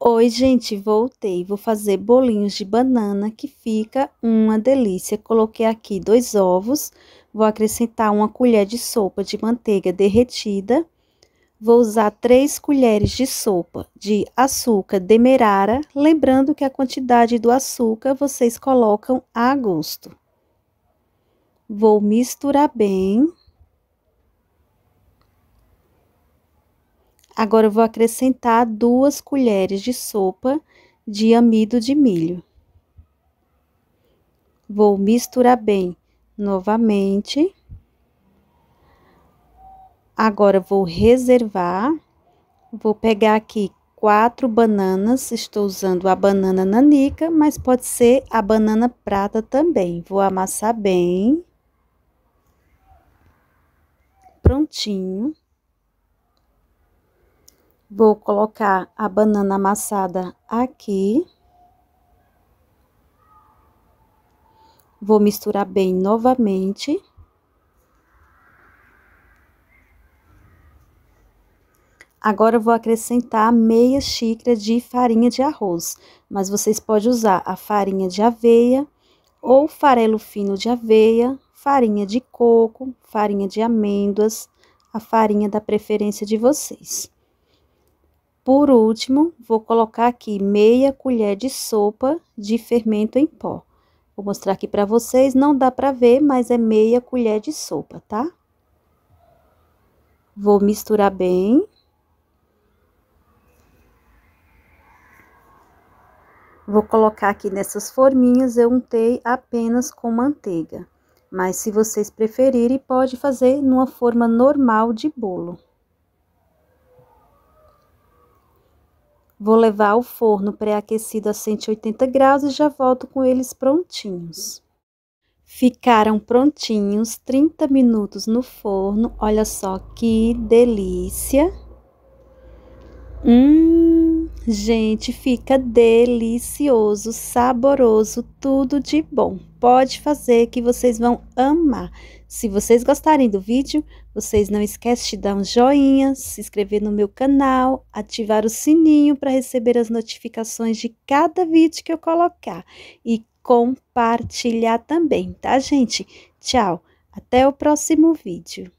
Oi, gente, voltei. Vou fazer bolinhos de banana que fica uma delícia. Coloquei aqui dois ovos, vou acrescentar uma colher de sopa de manteiga derretida. Vou usar três colheres de sopa de açúcar demerara, lembrando que a quantidade do açúcar vocês colocam a gosto. Vou misturar bem. Agora eu vou acrescentar duas colheres de sopa de amido de milho. Vou misturar bem novamente. Agora vou reservar. Vou pegar aqui quatro bananas. Estou usando a banana nanica, mas pode ser a banana prata também. Vou amassar bem. Prontinho. Vou colocar a banana amassada aqui. Vou misturar bem novamente. Agora, vou acrescentar meia xícara de farinha de arroz, mas vocês podem usar a farinha de aveia ou farelo fino de aveia, farinha de coco, farinha de amêndoas, a farinha da preferência de vocês. Por último, vou colocar aqui meia colher de sopa de fermento em pó. Vou mostrar aqui para vocês, não dá para ver, mas é meia colher de sopa, tá? Vou misturar bem. Vou colocar aqui nessas forminhas, eu untei apenas com manteiga. Mas se vocês preferirem, pode fazer numa forma normal de bolo. Vou levar ao forno pré-aquecido a 180 graus e já volto com eles prontinhos. Ficaram prontinhos, 30 minutos no forno. Olha só que delícia! Hum, Gente, fica delicioso, saboroso, tudo de bom. Pode fazer que vocês vão amar. Se vocês gostarem do vídeo, vocês não esquecem de dar um joinha, se inscrever no meu canal, ativar o sininho para receber as notificações de cada vídeo que eu colocar e compartilhar também, tá, gente? Tchau, até o próximo vídeo.